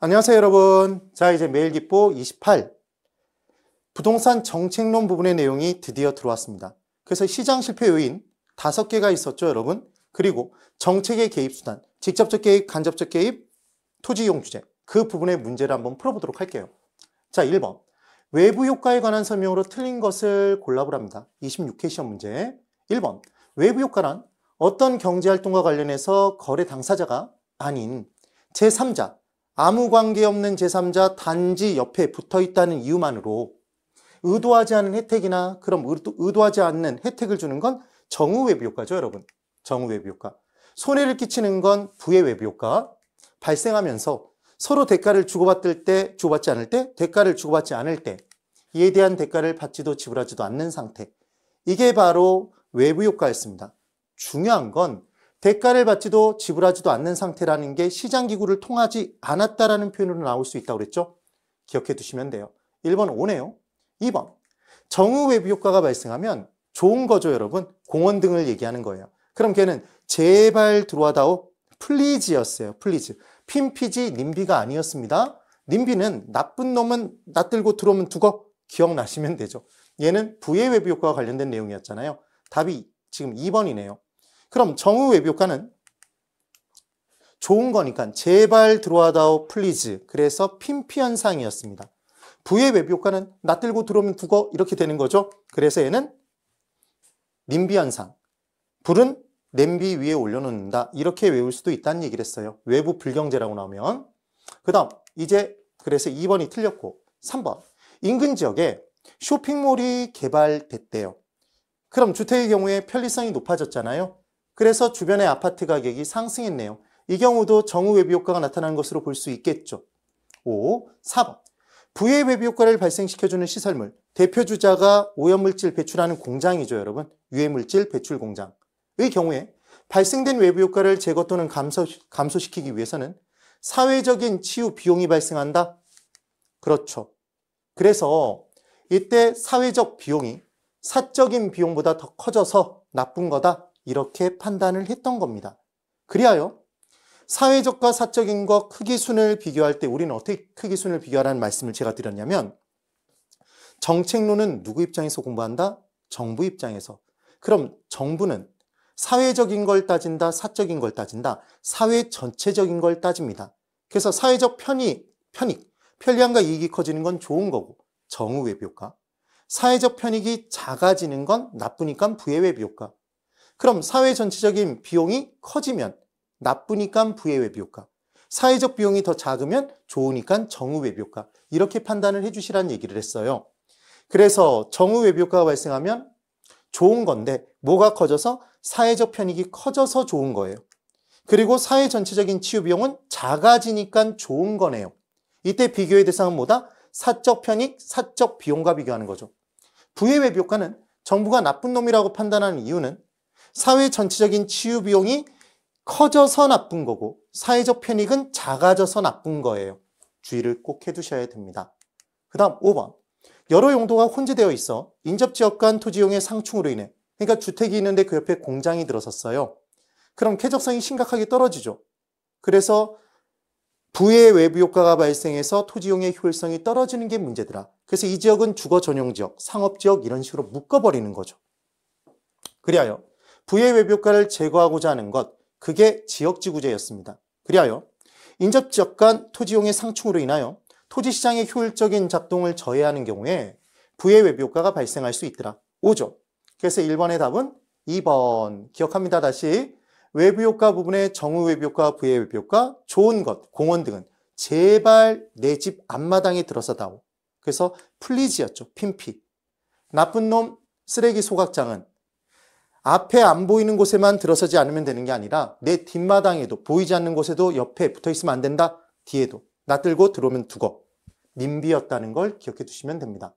안녕하세요 여러분 자 이제 매일기뽀 28 부동산 정책론 부분의 내용이 드디어 들어왔습니다 그래서 시장 실패 요인 다섯 개가 있었죠 여러분 그리고 정책의 개입수단 직접적 개입 간접적 개입 토지이용주제 그 부분의 문제를 한번 풀어보도록 할게요 자 1번 외부 효과에 관한 설명으로 틀린 것을 골라보랍니다 26회 시험 문제 1번 외부 효과란 어떤 경제활동과 관련해서 거래 당사자가 아닌 제3자 아무 관계없는 제3자 단지 옆에 붙어 있다는 이유만으로 의도하지 않은 혜택이나 그럼 의도, 하지 않는 혜택을 주는 건 정우 외부 효과죠, 여러분. 정우 외부 효과. 손해를 끼치는 건 부의 외부 효과. 발생하면서 서로 대가를 주고받을 때, 주고받지 않을 때, 대가를 주고받지 않을 때 이에 대한 대가를 받지도 지불하지도 않는 상태. 이게 바로 외부 효과였습니다. 중요한 건 대가를 받지도 지불하지도 않는 상태라는 게 시장기구를 통하지 않았다라는 표현으로 나올 수 있다고 그랬죠? 기억해 두시면 돼요. 1번 오네요. 2번 정우 외부 효과가 발생하면 좋은 거죠 여러분. 공원 등을 얘기하는 거예요. 그럼 걔는 제발 들어와다오 플리즈였어요. 플리즈. 핀피지 님비가 아니었습니다. 님비는 나쁜 놈은 낯들고 들어오면 두고 기억나시면 되죠. 얘는 부의 외부 효과와 관련된 내용이었잖아요. 답이 지금 2번이네요. 그럼 정우 외비효과는 좋은 거니까 제발 들어와다오 플리즈 그래서 핀피 현상이었습니다. 부의 외비효과는나들고 들어오면 국어 이렇게 되는 거죠. 그래서 얘는 님비 현상 불은 냄비 위에 올려놓는다 이렇게 외울 수도 있다는 얘기를 했어요. 외부 불경제라고 나오면 그 다음 이제 그래서 2번이 틀렸고 3번 인근 지역에 쇼핑몰이 개발됐대요. 그럼 주택의 경우에 편리성이 높아졌잖아요. 그래서 주변의 아파트 가격이 상승했네요. 이 경우도 정우 외부 효과가 나타나는 것으로 볼 수 있겠죠. 5. 4번. 부의 외부 효과를 발생시켜주는 시설물. 대표주자가 오염물질 배출하는 공장이죠, 여러분. 유해물질 배출 공장의 경우에 발생된 외부 효과를 제거 또는 감소, 감소시키기 위해서는 사회적인 치유 비용이 발생한다? 그렇죠. 그래서 이때 사회적 비용이 사적인 비용보다 더 커져서 나쁜 거다? 이렇게 판단을 했던 겁니다. 그리하여 사회적과 사적인과 크기순을 비교할 때 우리는 어떻게 크기순을 비교하라는 말씀을 제가 드렸냐면 정책론은 누구 입장에서 공부한다? 정부 입장에서. 그럼 정부는 사회적인 걸 따진다, 사적인 걸 따진다, 사회 전체적인 걸 따집니다. 그래서 사회적 편익, 편익, 편리함과 이익이 커지는 건 좋은 거고 정우 외비효과. 사회적 편익이 작아지는 건 나쁘니까 부의 외비효과. 그럼 사회 전체적인 비용이 커지면 나쁘니까 부의 외비효과, 사회적 비용이 더 작으면 좋으니까 정우 외비효과 이렇게 판단을 해주시라는 얘기를 했어요. 그래서 정우 외비효과가 발생하면 좋은 건데 뭐가 커져서 사회적 편익이 커져서 좋은 거예요. 그리고 사회 전체적인 치유 비용은 작아지니까 좋은 거네요. 이때 비교의 대상은 뭐다? 사적 편익, 사적 비용과 비교하는 거죠. 부의 외비효과는 정부가 나쁜 놈이라고 판단하는 이유는 사회 전체적인 치유 비용이 커져서 나쁜 거고 사회적 편익은 작아져서 나쁜 거예요. 주의를 꼭 해두셔야 됩니다. 그 다음 5번. 여러 용도가 혼재되어 있어 인접지역 간 토지용의 상충으로 인해 그러니까 주택이 있는데 그 옆에 공장이 들어섰어요. 그럼 쾌적성이 심각하게 떨어지죠. 그래서 부의 외부 효과가 발생해서 토지용의 효율성이 떨어지는 게 문제더라. 그래서 이 지역은 주거 전용 지역, 상업 지역 이런 식으로 묶어버리는 거죠. 그리하여 부의 외벽과를 제거하고자 하는 것, 그게 지역지구제였습니다. 그리하여 인접지역 간 토지용의 상충으로 인하여 토지시장의 효율적인 작동을 저해하는 경우에 부의 외벽과가 발생할 수 있더라. 5조. 그래서 1번의 답은 2번. 기억합니다. 다시 외부효과 부분에 정우외부효과, 부의외부효과, 좋은 것, 공원 등은 제발 내 집 앞마당에 들어서다오. 그래서 플리지였죠 핀피. 나쁜 놈 쓰레기 소각장은 앞에 안 보이는 곳에만 들어서지 않으면 되는 게 아니라 내 뒷마당에도 보이지 않는 곳에도 옆에 붙어 있으면 안 된다. 뒤에도 나들고 들어오면 두고 님비였다는 걸 기억해 두시면 됩니다.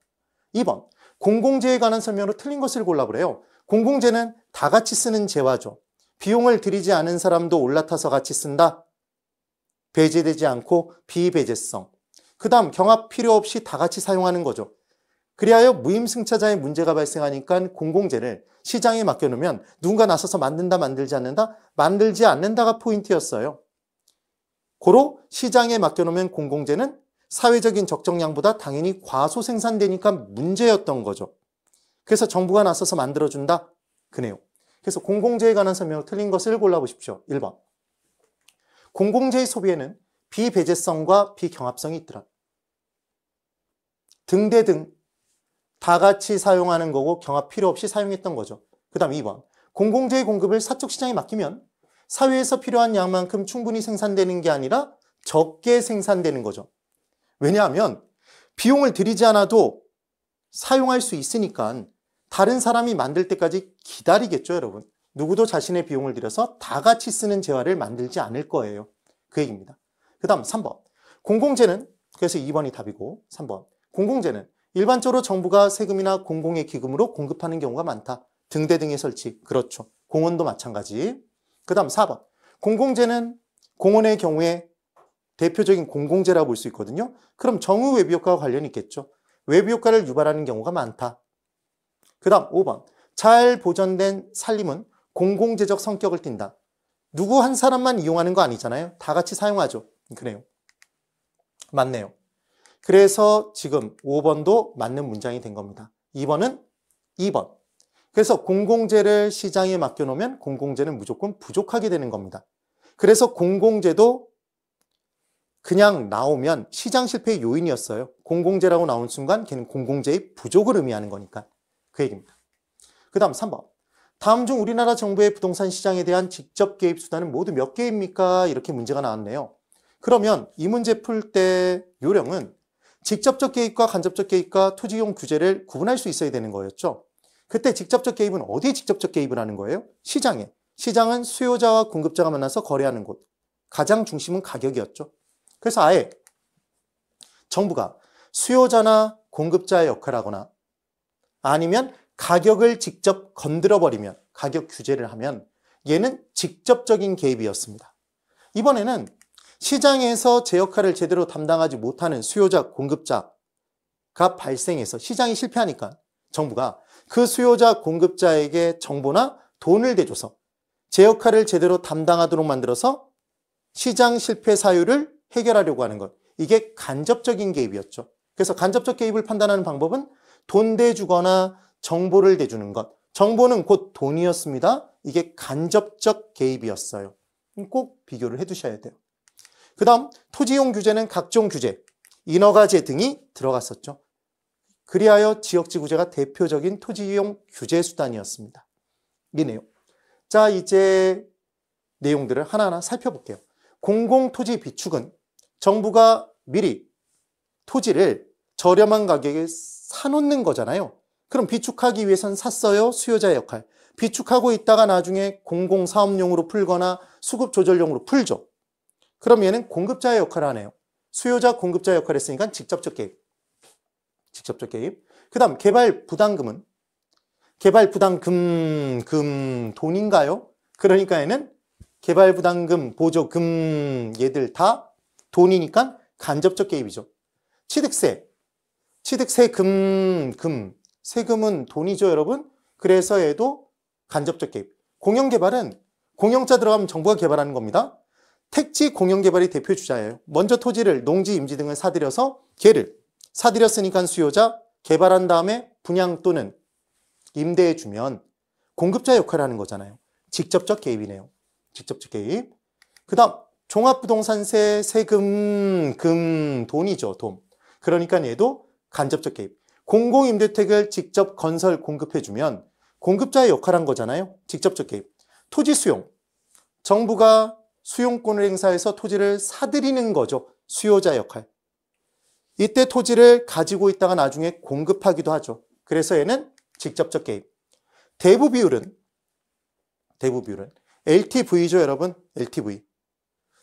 2번 공공재에 관한 설명으로 틀린 것을 골라보래요. 공공재는 다 같이 쓰는 재화죠. 비용을 들이지 않은 사람도 올라타서 같이 쓴다. 배제되지 않고 비배제성. 그 다음 경합 필요 없이 다 같이 사용하는 거죠. 그리하여 무임승차자의 문제가 발생하니까 공공재를 시장에 맡겨놓으면 누군가 나서서 만든다 만들지 않는다 만들지 않는다가 포인트였어요. 고로 시장에 맡겨놓으면 공공재는 사회적인 적정량보다 당연히 과소 생산되니까 문제였던 거죠. 그래서 정부가 나서서 만들어준다? 그 내용. 그래서 공공재에 관한 설명을 틀린 것을 골라보십시오. 1번. 공공재의 소비에는 비배제성과 비경합성이 있더라. 등대등 다 같이 사용하는 거고 경합 필요 없이 사용했던 거죠. 그 다음 2번. 공공재의 공급을 사적 시장에 맡기면 사회에서 필요한 양만큼 충분히 생산되는 게 아니라 적게 생산되는 거죠. 왜냐하면 비용을 들이지 않아도 사용할 수 있으니까 다른 사람이 만들 때까지 기다리겠죠, 여러분. 누구도 자신의 비용을 들여서 다 같이 쓰는 재화를 만들지 않을 거예요. 그 얘기입니다. 그 다음 3번. 공공재는, 그래서 2번이 답이고, 3번. 공공재는 일반적으로 정부가 세금이나 공공의 기금으로 공급하는 경우가 많다. 등대 등의 설치, 그렇죠. 공원도 마찬가지. 그 다음 4번. 공공재는 공원의 경우에 대표적인 공공재라 고볼 수 있거든요. 그럼 정의 외비효과와 관련이 있겠죠. 외비효과를 유발하는 경우가 많다. 그 다음 5번. 잘 보존된 산림은 공공재적 성격을 띈다. 누구 한 사람만 이용하는 거 아니잖아요. 다 같이 사용하죠. 그래요. 맞네요. 그래서 지금 5번도 맞는 문장이 된 겁니다. 2번은 2번. 그래서 공공재를 시장에 맡겨놓으면 공공재는 무조건 부족하게 되는 겁니다. 그래서 공공재도 그냥 나오면 시장 실패의 요인이었어요. 공공재라고 나온 순간 걔는 공공재의 부족을 의미하는 거니까. 그 얘기입니다. 그 다음 3번. 다음 중 우리나라 정부의 부동산 시장에 대한 직접 개입 수단은 모두 몇 개입니까? 이렇게 문제가 나왔네요. 그러면 이 문제 풀 때 요령은 직접적 개입과 간접적 개입과 토지용 규제를 구분할 수 있어야 되는 거였죠. 그때 직접적 개입은 어디에 직접적 개입을 하는 거예요? 시장에. 시장은 수요자와 공급자가 만나서 거래하는 곳. 가장 중심은 가격이었죠. 그래서 아예 정부가 수요자나 공급자의 역할 하거나 아니면 가격을 직접 건드려버리면 가격 규제를 하면 얘는 직접적인 개입이었습니다. 이번에는 시장에서 제 역할을 제대로 담당하지 못하는 수요자, 공급자가 발생해서 시장이 실패하니까 정부가 그 수요자, 공급자에게 정보나 돈을 대줘서 제 역할을 제대로 담당하도록 만들어서 시장 실패 사유를 해결하려고 하는 것. 이게 간접적인 개입이었죠. 그래서 간접적 개입을 판단하는 방법은 돈 대주거나 정보를 대주는 것. 정보는 곧 돈이었습니다. 이게 간접적 개입이었어요. 꼭 비교를 해두셔야 돼요. 그 다음 토지용 규제는 각종 규제, 인허가제 등이 들어갔었죠. 그리하여 지역지구제가 대표적인 토지용 규제 수단이었습니다. 이 내용. 자 이제 내용들을 하나하나 살펴볼게요. 공공토지 비축은 정부가 미리 토지를 저렴한 가격에 사놓는 거잖아요. 그럼 비축하기 위해선 샀어요. 수요자의 역할. 비축하고 있다가 나중에 공공사업용으로 풀거나 수급조절용으로 풀죠. 그럼 얘는 공급자의 역할을 하네요. 수요자 공급자 역할을 했으니까 직접적 개입. 직접적 개입. 그 다음 개발 부담금은 개발 부담금 금 돈인가요? 그러니까 얘는 개발 부담금 보조금 얘들 다 돈이니까 간접적 개입이죠. 취득세. 취득세금 금 세금은 돈이죠, 여러분. 그래서 얘도 간접적 개입. 공영 개발은 공영자 들어가면 정부가 개발하는 겁니다. 택지 공영개발이 대표 주자예요. 먼저 토지를 농지, 임지 등을 사들여서 개를 사들였으니까 수요자 개발한 다음에 분양 또는 임대해주면 공급자 역할을 하는 거잖아요. 직접적 개입이네요. 직접적 개입. 그 다음 종합부동산세, 세금, 금, 돈이죠. 돈. 그러니까 얘도 간접적 개입. 공공임대택을 직접 건설 공급해주면 공급자의 역할을 한 거잖아요. 직접적 개입. 토지 수용. 정부가 수용권을 행사해서 토지를 사들이는 거죠. 수요자 역할. 이때 토지를 가지고 있다가 나중에 공급하기도 하죠. 그래서 얘는 직접적 개입. 대부 비율은 대부 비율은 LTV죠, 여러분. LTV.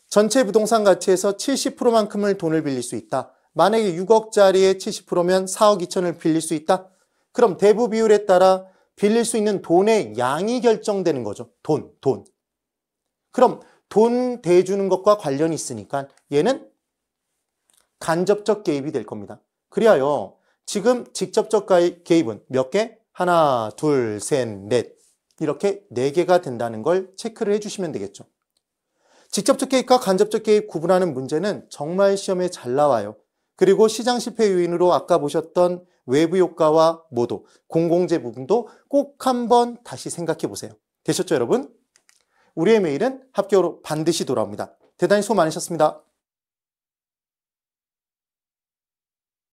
전체 부동산 가치에서 70%만큼을 돈을 빌릴 수 있다. 만약에 6억짜리에 70%면 4억 2천을 빌릴 수 있다. 그럼 대부 비율에 따라 빌릴 수 있는 돈의 양이 결정되는 거죠. 돈, 돈. 그럼 돈 대주는 것과 관련이 있으니까 얘는 간접적 개입이 될 겁니다. 그리하여 지금 직접적 개입은 몇 개? 하나, 둘, 셋, 넷 이렇게 네개가 된다는 걸 체크를 해주시면 되겠죠. 직접적 개입과 간접적 개입 구분하는 문제는 정말 시험에 잘 나와요. 그리고 시장 실패 요인으로 아까 보셨던 외부 효과와 모도, 공공재 부분도 꼭 한번 다시 생각해 보세요. 되셨죠, 여러분? 우리의 메일은 합격으로 반드시 돌아옵니다. 대단히 수고 많으셨습니다.